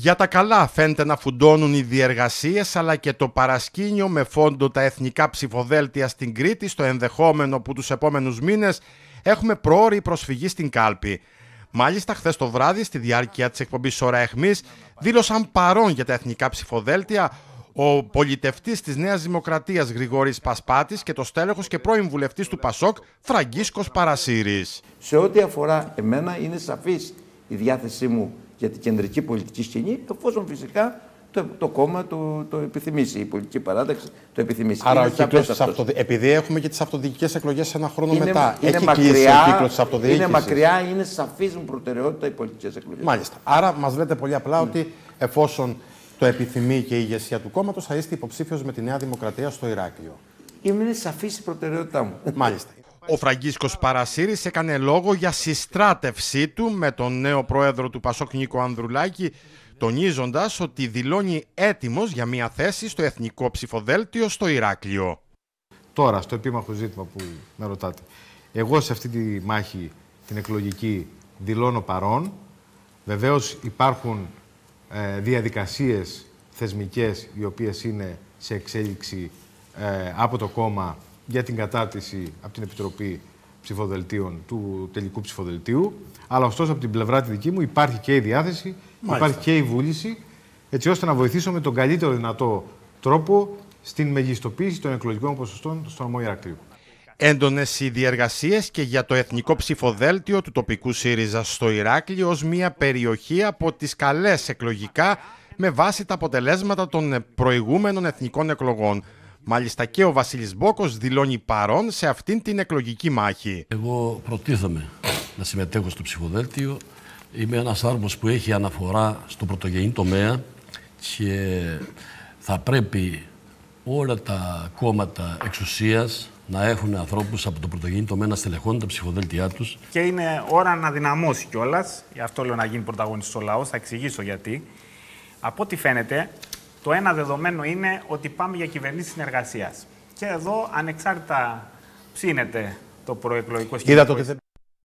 Για τα καλά φαίνεται να φουντώνουν οι διεργασίες αλλά και το παρασκήνιο με φόντο τα εθνικά ψηφοδέλτια στην Κρήτη στο ενδεχόμενο που τους επόμενους μήνες έχουμε πρόορη προσφυγή στην κάλπη. Μάλιστα, χθες το βράδυ, στη διάρκεια της εκπομπής Ωρα Εχμής, δήλωσαν παρόν για τα εθνικά ψηφοδέλτια ο πολιτευτής της Νέας Δημοκρατίας Γρηγόρης Πασπάτης και το στέλεχος και πρώην βουλευτής του Πασόκ Φραγκίσκος Παρασύρης. Σε ό,τι αφορά εμένα, είναι σαφής η διάθεσή μου για την κεντρική πολιτική σκηνή, εφόσον φυσικά το, το κόμμα το, το επιθυμήσει, η πολιτική παράταξη το επιθυμήσει. Άρα ο κύκλος της αυτοδι... επειδή έχουμε και τις αυτοδιοικητικές εκλογές ένα χρόνο είναι, μετά, είναι έχει μακριά, κλείσει ο κύκλος της αυτοδιοίκησης. Είναι μακριά, είναι σαφής μου προτεραιότητα οι πολιτικές εκλογές. Μάλιστα. Άρα μας λέτε πολύ απλά ότι εφόσον το επιθυμεί και η ηγεσία του κόμματος θα είστε υποψήφιος με τη Νέα Δημοκρατία στο Ηράκλειο. Είναι σαφής η προτεραιότητά μου. Μάλιστα. Ο Φραγκίσκος Παρασύρης έκανε λόγο για συστράτευσή του με τον νέο πρόεδρο του Πασόκ Νίκο Ανδρουλάκη, τονίζοντας ότι δηλώνει έτοιμος για μια θέση στο εθνικό ψηφοδέλτιο στο Ηράκλειο. Τώρα, στο επίμαχο ζήτημα που με ρωτάτε. Εγώ σε αυτή τη μάχη την εκλογική δηλώνω παρόν. Βεβαίως υπάρχουν ε, διαδικασίες θεσμικές οι οποίες είναι σε εξέλιξη ε, από το κόμμα για την κατάρτιση από την Επιτροπή Ψηφοδελτίων του τελικού ψηφοδελτίου. Αλλά ωστόσο από την πλευρά τη δική μου υπάρχει και η διάθεση, υπάρχει και η βούληση, έτσι ώστε να βοηθήσω με τον καλύτερο δυνατό τρόπο στην μεγιστοποίηση των εκλογικών ποσοστών στο νομό Ηρακλείου. Έντονες οι διεργασίες και για το εθνικό ψηφοδέλτιο του τοπικού ΣΥΡΙΖΑ στο Ηράκλειο ως μια περιοχή από τις καλές εκλογικά με βάση τα αποτελέσματα των προηγούμενων εθνικών εκλογών. Μάλιστα και ο Βασίλης Μπόκος δηλώνει παρόν σε αυτήν την εκλογική μάχη. Εγώ προτίθεμαι να συμμετέχω στο ψηφοδέλτιο. Είμαι ένας άρμος που έχει αναφορά στο πρωτογενή τομέα και θα πρέπει όλα τα κόμματα εξουσίας να έχουν ανθρώπους από το πρωτογενή τομέα να στελεχώνουν τα ψηφοδέλτιά τους. Και είναι ώρα να δυναμώσει κιόλας. Γι' αυτό λέω να γίνει πρωταγωνιστής ο λαό, Θα εξηγήσω γιατί. Από ό,τι φαίνεται, το ένα δεδομένο είναι ότι πάμε για κυβερνήσεις συνεργασίας. Και εδώ ανεξάρτητα ψήνεται το προεκλογικό σχέδιο.